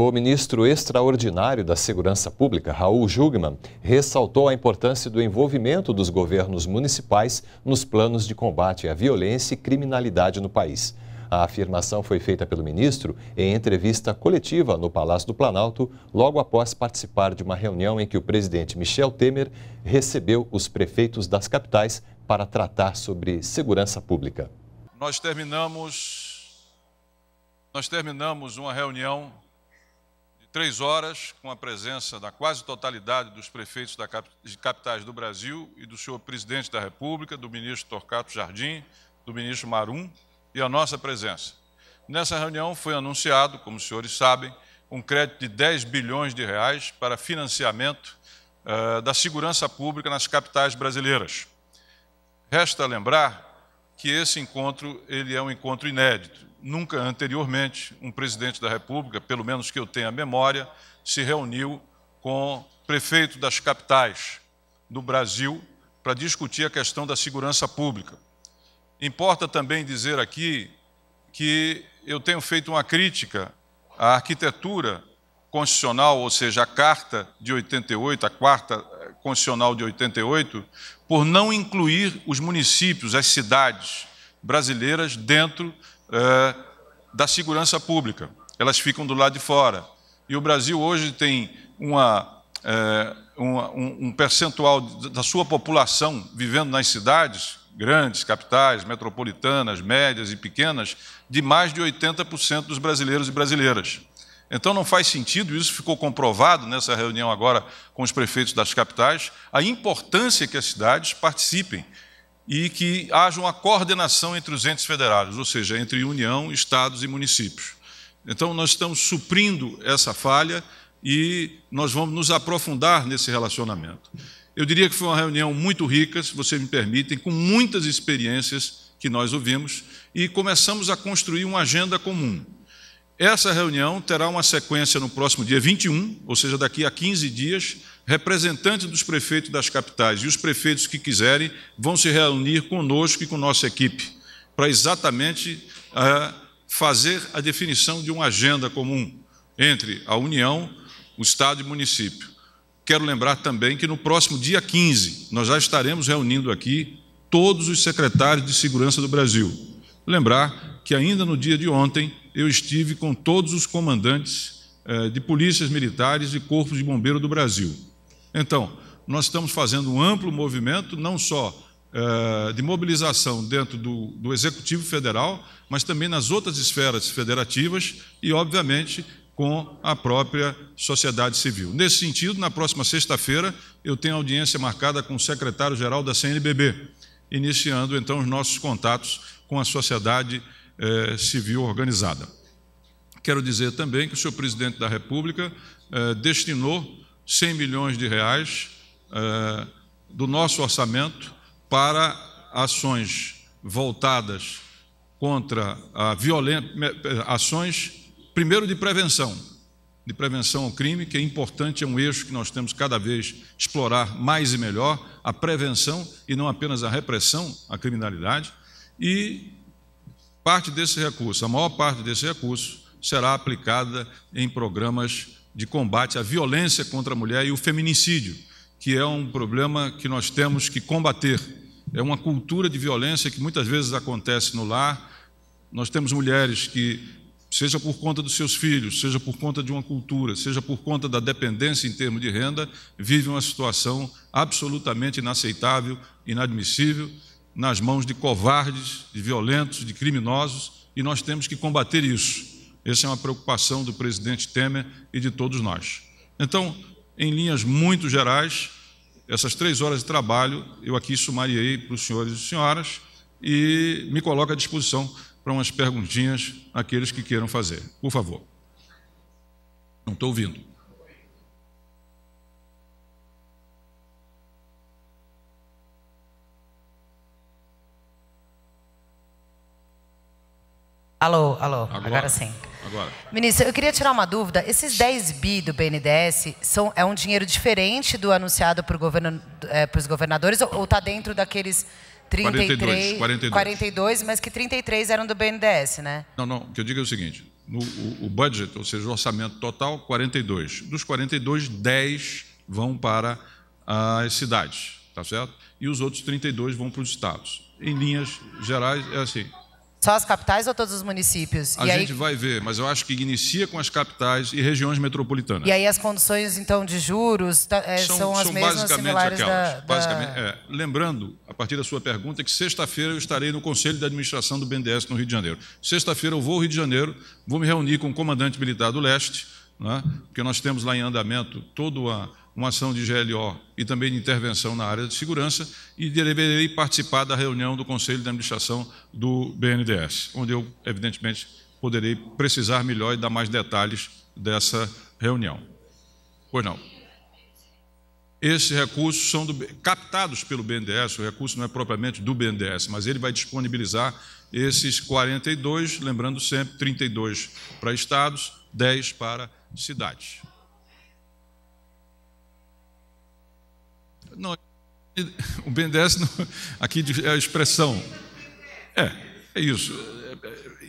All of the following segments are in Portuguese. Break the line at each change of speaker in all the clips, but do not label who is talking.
O ministro extraordinário
da Segurança Pública, Raul Jugman, ressaltou a importância do envolvimento dos governos municipais nos planos de combate à violência e criminalidade no país. A afirmação foi feita pelo ministro em entrevista coletiva no Palácio do Planalto, logo após participar de uma reunião em que o presidente Michel Temer recebeu os prefeitos das capitais para tratar sobre segurança pública. Nós terminamos nós terminamos uma reunião Três horas, com a presença da quase totalidade dos prefeitos das capitais do Brasil e do senhor presidente da República, do ministro Torquato Jardim, do ministro Marum e a nossa presença. Nessa reunião foi anunciado, como os senhores sabem, um crédito de 10 bilhões de reais para financiamento uh, da segurança pública nas capitais brasileiras. Resta lembrar que esse encontro ele é um encontro inédito. Nunca anteriormente um presidente da República, pelo menos que eu tenha memória, se reuniu com prefeito das capitais do Brasil para discutir a questão da segurança pública. Importa também dizer aqui que eu tenho feito uma crítica à arquitetura constitucional, ou seja, a Carta de 88, a quarta Constitucional de 88 por não incluir os municípios, as cidades brasileiras dentro eh, da segurança pública. Elas ficam do lado de fora. E o Brasil hoje tem uma, eh, uma, um, um percentual da sua população vivendo nas cidades grandes, capitais, metropolitanas, médias e pequenas, de mais de 80% dos brasileiros e brasileiras. Então não faz sentido, isso ficou comprovado nessa reunião agora com os prefeitos das capitais, a importância que as cidades participem e que haja uma coordenação entre os entes federados, ou seja, entre União, estados e municípios. Então nós estamos suprindo essa falha e nós vamos nos aprofundar nesse relacionamento. Eu diria que foi uma reunião muito rica, se vocês me permitem, com muitas experiências que nós ouvimos e começamos a construir uma agenda comum. Essa reunião terá uma sequência no próximo dia 21, ou seja, daqui a 15 dias. Representantes dos prefeitos das capitais e os prefeitos que quiserem vão se reunir conosco e com nossa equipe para exatamente uh, fazer a definição de uma agenda comum entre a União, o Estado e o município. Quero lembrar também que no próximo dia 15 nós já estaremos reunindo aqui todos os secretários de segurança do Brasil. Lembrar que ainda no dia de ontem eu estive com todos os comandantes eh, de polícias militares e corpos de bombeiro do Brasil. Então, nós estamos fazendo um amplo movimento, não só eh, de mobilização dentro do, do Executivo Federal, mas também nas outras esferas federativas e, obviamente, com a própria sociedade civil. Nesse sentido, na próxima sexta-feira, eu tenho audiência marcada com o secretário-geral da CNBB, iniciando então os nossos contatos com a sociedade civil é, civil organizada. Quero dizer também que o senhor presidente da República é, destinou 100 milhões de reais é, do nosso orçamento para ações voltadas contra a violência, ações, primeiro de prevenção, de prevenção ao crime, que é importante, é um eixo que nós temos cada vez explorar mais e melhor, a prevenção e não apenas a repressão à criminalidade, e parte desse recurso, a maior parte desse recurso, será aplicada em programas de combate à violência contra a mulher e o feminicídio, que é um problema que nós temos que combater. É uma cultura de violência que muitas vezes acontece no lar. Nós temos mulheres que, seja por conta dos seus filhos, seja por conta de uma cultura, seja por conta da dependência em termos de renda, vivem uma situação absolutamente inaceitável, inadmissível nas mãos de covardes, de violentos, de criminosos, e nós temos que combater isso. Essa é uma preocupação do presidente Temer e de todos nós. Então, em linhas muito gerais, essas três horas de trabalho eu aqui sumariei para os senhores e senhoras e me coloco à disposição para umas perguntinhas àqueles que queiram fazer. Por favor. Não estou ouvindo.
Alô, alô, agora, agora sim. Agora. Ministro, eu queria tirar uma dúvida. Esses 10 bi do BNDES são, é um dinheiro diferente do anunciado para governo, é, os governadores ou está dentro daqueles 33, 42, 42. 42, mas que 33 eram do BNDES, né?
Não, não. O que eu digo é o seguinte: no, o, o budget, ou seja, o orçamento total, 42. Dos 42, 10 vão para as cidades, tá certo? E os outros 32 vão para os estados. Em linhas gerais, é assim.
Só as capitais ou todos os municípios? A e gente
aí... vai ver, mas eu acho que inicia com as capitais e regiões metropolitanas.
E aí as condições,
então, de juros tá, é, são, são, as são mesmas basicamente similares aquelas. Da, basicamente, da... É, lembrando, a partir da sua pergunta, que sexta-feira eu estarei no Conselho de Administração do BNDES no Rio de Janeiro. Sexta-feira eu vou ao Rio de Janeiro, vou me reunir com o comandante militar do Leste, né, porque nós temos lá em andamento toda a uma ação de GLO e também de intervenção na área de segurança e deverei participar da reunião do Conselho de Administração do BNDES, onde eu, evidentemente, poderei precisar melhor e dar mais detalhes dessa reunião. Pois não. Esses recursos são do, captados pelo BNDES, o recurso não é propriamente do BNDES, mas ele vai disponibilizar esses 42, lembrando sempre, 32 para estados, 10 para cidades. Não, o BNDES aqui é a expressão. É, é isso.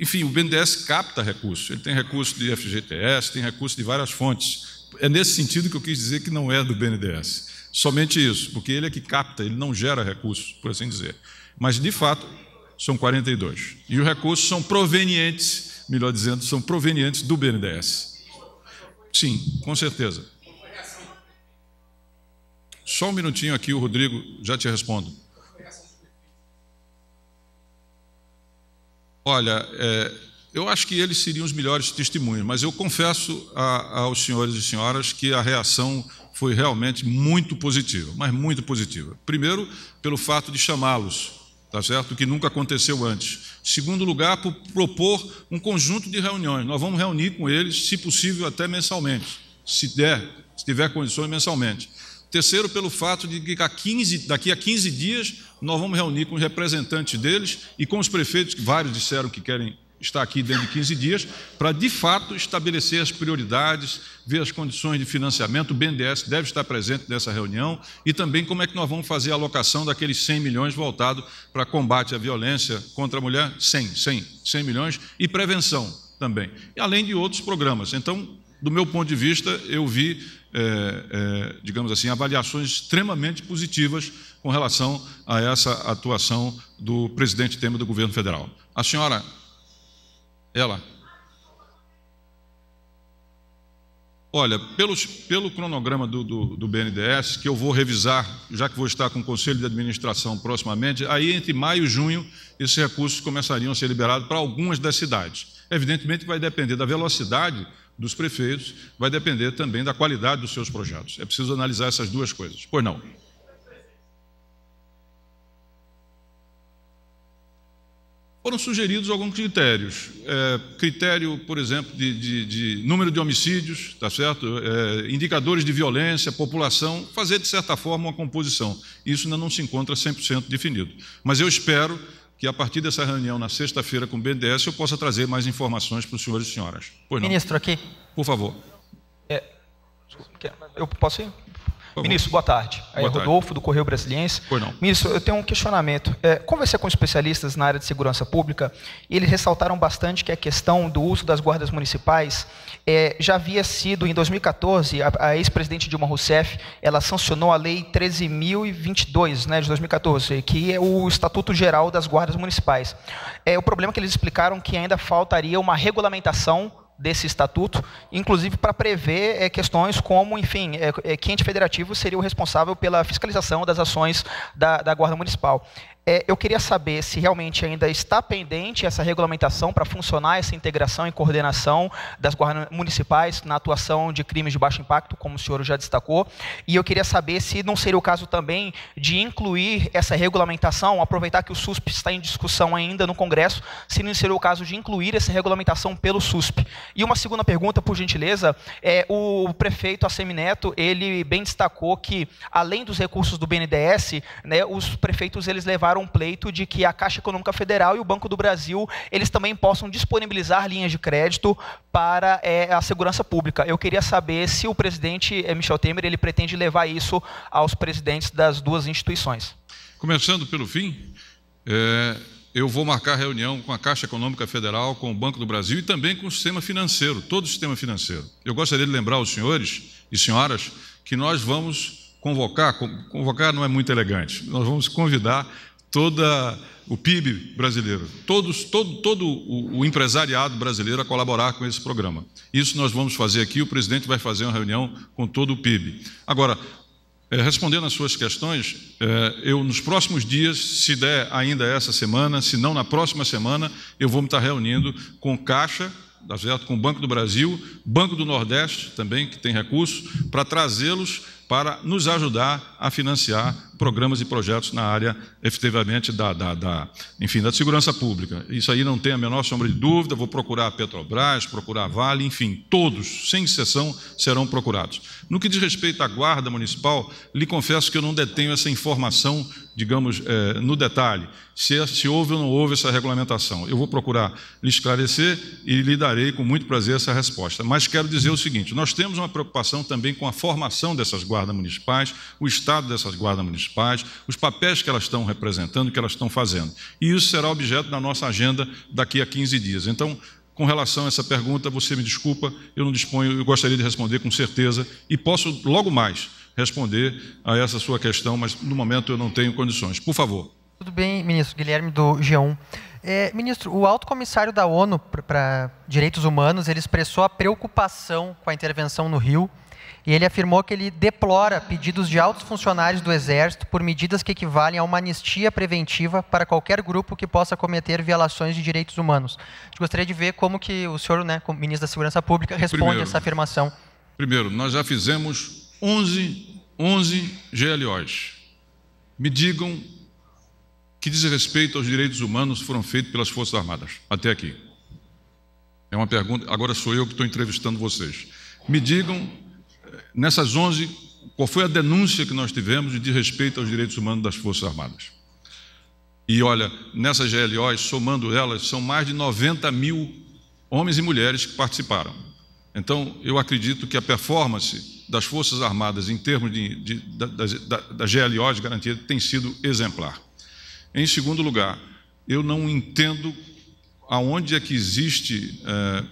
Enfim, o BNDES capta recursos. Ele tem recurso de FGTS, tem recurso de várias fontes. É nesse sentido que eu quis dizer que não é do BNDES. Somente isso, porque ele é que capta, ele não gera recursos, por assim dizer. Mas, de fato, são 42. E os recursos são provenientes, melhor dizendo, são provenientes do BNDES. Sim, com certeza. Só um minutinho aqui, o Rodrigo, já te respondo. Olha, é, eu acho que eles seriam os melhores testemunhos, mas eu confesso a, aos senhores e senhoras que a reação foi realmente muito positiva, mas muito positiva. Primeiro, pelo fato de chamá-los, tá certo? Que nunca aconteceu antes. Segundo lugar, por propor um conjunto de reuniões. Nós vamos reunir com eles, se possível, até mensalmente, se der, se tiver condições mensalmente. Terceiro, pelo fato de que a 15, daqui a 15 dias nós vamos reunir com os representantes deles e com os prefeitos, que vários disseram que querem estar aqui dentro de 15 dias, para de fato estabelecer as prioridades, ver as condições de financiamento. O BNDES deve estar presente nessa reunião e também como é que nós vamos fazer a alocação daqueles 100 milhões voltado para combate à violência contra a mulher, 100, 100, 100 milhões e prevenção também, e além de outros programas. Então, do meu ponto de vista, eu vi é, é, digamos assim, avaliações extremamente positivas com relação a essa atuação do presidente Temer do governo federal. A senhora, ela. Olha, pelos, pelo cronograma do, do, do BNDES, que eu vou revisar, já que vou estar com o Conselho de Administração proximamente, aí entre maio e junho esses recursos começariam a ser liberados para algumas das cidades. Evidentemente vai depender da velocidade dos prefeitos vai depender também da qualidade dos seus projetos. É preciso analisar essas duas coisas. Pois não. Foram sugeridos alguns critérios. É, critério, por exemplo, de, de, de, número de homicídios, tá certo? É, indicadores de violência, população, fazer de certa forma uma composição. Isso ainda não se encontra 100% definido. Mas eu espero que a partir dessa reunião na sexta-feira com o BNDES eu possa trazer mais informações para os senhores e senhoras. Pois não. Ministro, aqui. Por favor. É,
eu posso ir? favor. Ministro, boa tarde. Boa é tarde. Rodolfo, do Correio Brasiliense. Por não. Ministro, eu tenho um questionamento. É, conversei com especialistas na área de segurança pública e eles ressaltaram bastante que a questão do uso das guardas municipais é, já havia sido, em 2014, a, a ex-presidente Dilma Rousseff, ela sancionou a Lei 13.022, né, de 2014, que é o Estatuto Geral das Guardas Municipais. É, o problema é que eles explicaram que ainda faltaria uma regulamentação desse estatuto, inclusive para prever é, questões como, enfim, é, é, que ente federativo seria o responsável pela fiscalização das ações da, da Guarda Municipal. É, eu queria saber se realmente ainda está pendente essa regulamentação para funcionar essa integração e coordenação das guardas municipais na atuação de crimes de baixo impacto, como o senhor já destacou. E eu queria saber se não seria o caso também de incluir essa regulamentação, aproveitar que o SUSP está em discussão ainda no Congresso, se não seria o caso de incluir essa regulamentação pelo SUSP. E uma segunda pergunta, por gentileza, é o prefeito Assemineto, ele bem destacou que além dos recursos do BNDES, né, os prefeitos eles levaram um pleito de que a Caixa Econômica Federal e o Banco do Brasil eles também possam disponibilizar linhas de crédito para é, a segurança pública. Eu queria saber se o presidente é, Michel Temer ele pretende levar isso aos presidentes das duas instituições.
Começando pelo fim, é, eu vou marcar reunião com a Caixa Econômica Federal, com o Banco do Brasil e também com o sistema financeiro, todo o sistema financeiro. Eu gostaria de lembrar aos senhores e senhoras que nós vamos convocar, convocar não é muito elegante, nós vamos convidar toda o PIB brasileiro, todos, todo, todo o, o, empresariado brasileiro a colaborar com esse programa. Isso nós vamos fazer aqui, o presidente vai fazer uma reunião com todo o PIB. Agora, é, respondendo às suas questões, é, eu nos próximos dias, se der ainda essa semana, se não na próxima semana, eu vou me estar reunindo com Caixa, tá certo? com o Banco do Brasil, Banco do Nordeste também, que tem recursos, para trazê-los para nos ajudar a financiar programas e projetos na área, efetivamente, da, da, da, enfim, da segurança pública. Isso aí não tem a menor sombra de dúvida, vou procurar a Petrobras, procurar a Vale, enfim, todos, sem exceção, serão procurados. No que diz respeito à Guarda Municipal, lhe confesso que eu não detenho essa informação, digamos, é, no detalhe, se, é, se houve ou não houve essa regulamentação. Eu vou procurar lhe esclarecer e lhe darei com muito prazer essa resposta. Mas quero dizer o seguinte, nós temos uma preocupação também com a formação dessas guardas municipais, o estado dessas guardas municipais, pais, os papéis que elas estão representando, que elas estão fazendo. E isso será objeto da nossa agenda daqui a 15 dias. Então, com relação a essa pergunta, você me desculpa, eu não disponho, eu gostaria de responder com certeza e posso logo mais responder a essa sua questão, mas no momento eu não tenho condições. Por favor.
Tudo bem, ministro Guilherme do G1. É, ministro, o alto comissário da ONU para Direitos Humanos ele expressou a preocupação com a intervenção no Rio e ele afirmou que ele deplora pedidos de altos funcionários do Exército por medidas que equivalem a uma anistia preventiva para qualquer grupo que possa cometer violações de direitos humanos. Eu gostaria de ver como que o senhor, né, como ministro da Segurança Pública, responde primeiro, a essa afirmação.
Primeiro, nós já fizemos 11, 11 GLOs. Me digam que diz respeito aos direitos humanos foram feitos pelas Forças Armadas, até aqui. É uma pergunta, agora sou eu que estou entrevistando vocês. Me digam nessas 11, qual foi a denúncia que nós tivemos de respeito aos direitos humanos das Forças Armadas. E olha, nessas GLOs, somando elas, são mais de 90 mil homens e mulheres que participaram. Então, eu acredito que a performance das Forças Armadas em termos de, de, da, da, da GLO de garantia tem sido exemplar. Em segundo lugar, eu não entendo aonde é que existe eh,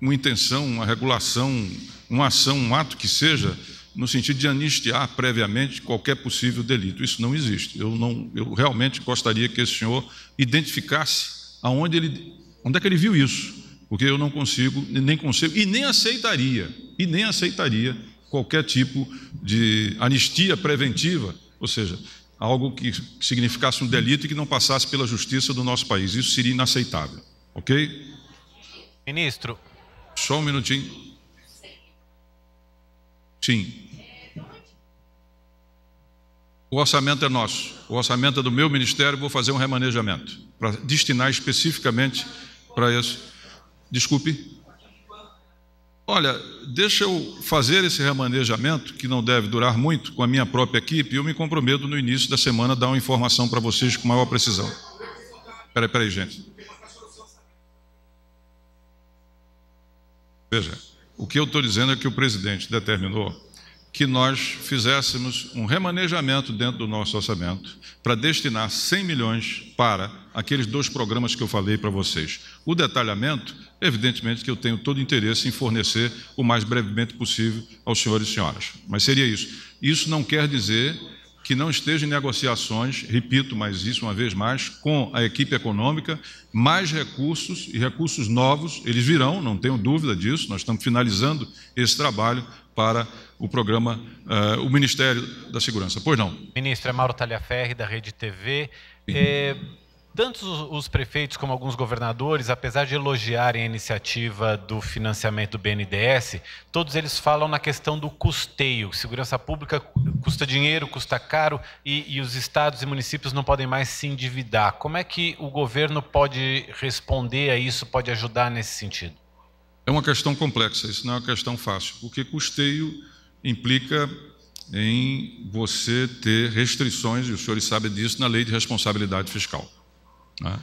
uma intenção, uma regulação, uma ação, um ato que seja, no sentido de anistiar previamente qualquer possível delito. Isso não existe. Eu, não, eu realmente gostaria que esse senhor identificasse aonde ele, onde é que ele viu isso, porque eu não consigo, nem consigo, e nem aceitaria, e nem aceitaria qualquer tipo de anistia preventiva, ou seja, algo que significasse um delito e que não passasse pela justiça do nosso país. Isso seria inaceitável, ok? Ministro, só um minutinho. Sim. O orçamento é nosso. O orçamento é do meu ministério. Vou fazer um remanejamento para destinar especificamente para isso. Desculpe. Olha, deixa eu fazer esse remanejamento, que não deve durar muito, com a minha própria equipe, eu me comprometo no início da semana a dar uma informação para vocês com maior precisão. Peraí, peraí, gente. Veja, o que eu estou dizendo é que o presidente determinou que nós fizéssemos um remanejamento dentro do nosso orçamento para destinar 100 milhões para aqueles dois programas que eu falei para vocês. O detalhamento, evidentemente que eu tenho todo interesse em fornecer o mais brevemente possível aos senhores e senhoras, mas seria isso. Isso não quer dizer que não esteja em negociações, repito mais isso uma vez mais, com a equipe econômica, mais recursos e recursos novos, eles virão, não tenho dúvida disso, nós estamos finalizando esse trabalho para o programa, uh, o Ministério da Segurança. Pois não. Ministro, é Mauro Taliaferri, da Rede TV. É tanto os prefeitos como alguns governadores, apesar de elogiarem a iniciativa do financiamento do BNDES, todos eles falam na questão do custeio. Segurança pública custa dinheiro, custa caro e, e os estados e municípios não podem mais se endividar. Como é que o governo pode responder a isso, pode ajudar nesse sentido? É uma questão complexa, isso não é uma questão fácil, porque custeio implica em você ter restrições, e os senhores sabem disso, na lei de responsabilidade fiscal. Né?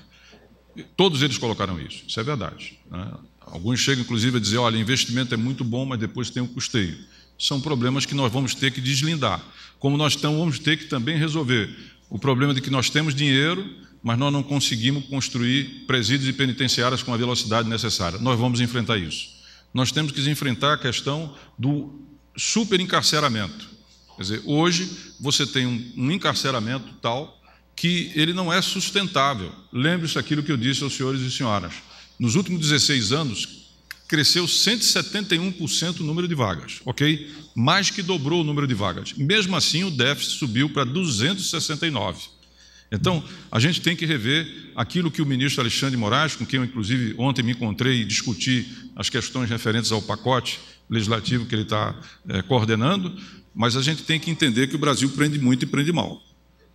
Todos eles colocaram isso, isso é verdade. Né? Alguns chegam, inclusive, a dizer: olha, investimento é muito bom, mas depois tem o um custeio. São problemas que nós vamos ter que deslindar. Como nós estamos, vamos ter que também resolver o problema de que nós temos dinheiro, mas nós não conseguimos construir presídios e penitenciárias com a velocidade necessária. Nós vamos enfrentar isso. Nós temos que enfrentar a questão do superencarceramento. Quer dizer, hoje você tem um, um encarceramento tal que ele não é sustentável. Lembre-se daquilo que eu disse aos senhores e senhoras. Nos últimos 16 anos, cresceu 171% o número de vagas, ok? Mais que dobrou o número de vagas. Mesmo assim, o déficit subiu para 269. Então, a gente tem que rever aquilo que o ministro Alexandre Moraes, com quem eu, inclusive, ontem me encontrei e discuti as questões referentes ao pacote legislativo que ele está é, coordenando, mas a gente tem que entender que o Brasil prende muito e prende mal.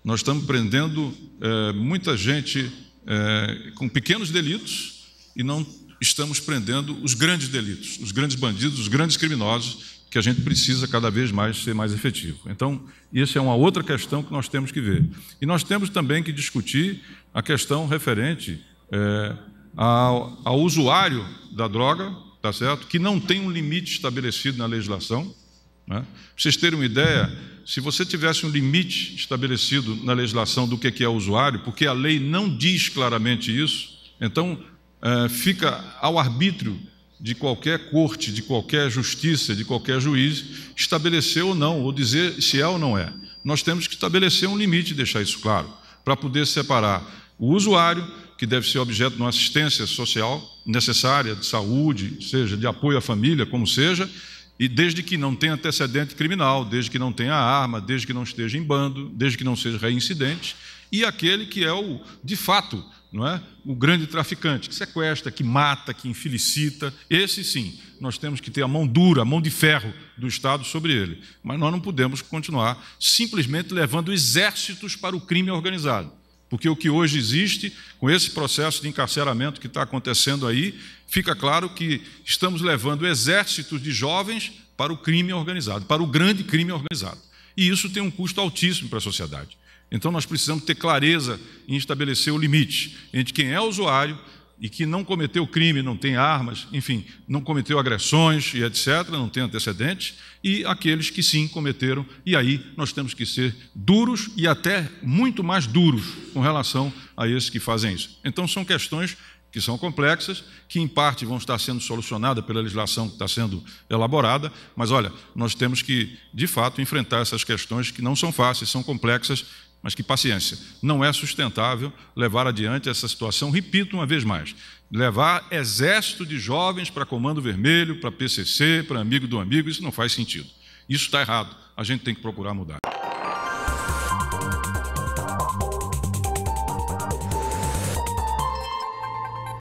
Nós estamos prendendo é, muita gente é, com pequenos delitos e não estamos prendendo os grandes delitos, os grandes bandidos, os grandes criminosos, que a gente precisa cada vez mais ser mais efetivo. Então, essa é uma outra questão que nós temos que ver. E nós temos também que discutir a questão referente é, ao, ao usuário da droga, tá certo? que não tem um limite estabelecido na legislação. Né? Pra vocês terem uma ideia, se você tivesse um limite estabelecido na legislação do que é usuário, porque a lei não diz claramente isso, então eh, fica ao arbítrio de qualquer corte, de qualquer justiça, de qualquer juiz, estabelecer ou não, ou dizer se é ou não é. Nós temos que estabelecer um limite, deixar isso claro, para poder separar o usuário, que deve ser objeto de uma assistência social necessária, de saúde, seja de apoio à família, como seja, e desde que não tenha antecedente criminal, desde que não tenha arma, desde que não esteja em bando, desde que não seja reincidente, e aquele que é o, de fato, não é? o grande traficante, que sequestra, que mata, que infelicita, esse sim, nós temos que ter a mão dura, a mão de ferro do Estado sobre ele. Mas nós não podemos continuar simplesmente levando exércitos para o crime organizado. Porque o que hoje existe, com esse processo de encarceramento que está acontecendo aí, fica claro que estamos levando exércitos de jovens para o crime organizado, para o grande crime organizado. E isso tem um custo altíssimo para a sociedade. Então nós precisamos ter clareza em estabelecer o limite entre quem é usuário e que não cometeu crime, não tem armas, enfim, não cometeu agressões e etc., não tem antecedentes, e aqueles que sim cometeram, e aí nós temos que ser duros e até muito mais duros com relação a esses que fazem isso. Então são questões que são complexas, que em parte vão estar sendo solucionadas pela legislação que está sendo elaborada, mas olha, nós temos que, de fato, enfrentar essas questões que não são fáceis, são complexas, mas que paciência. Não é sustentável levar adiante essa situação, repito uma vez mais, levar exército de jovens para Comando Vermelho, para PCC, para Amigo do Amigo, isso não faz sentido. Isso está errado, a gente tem que procurar mudar.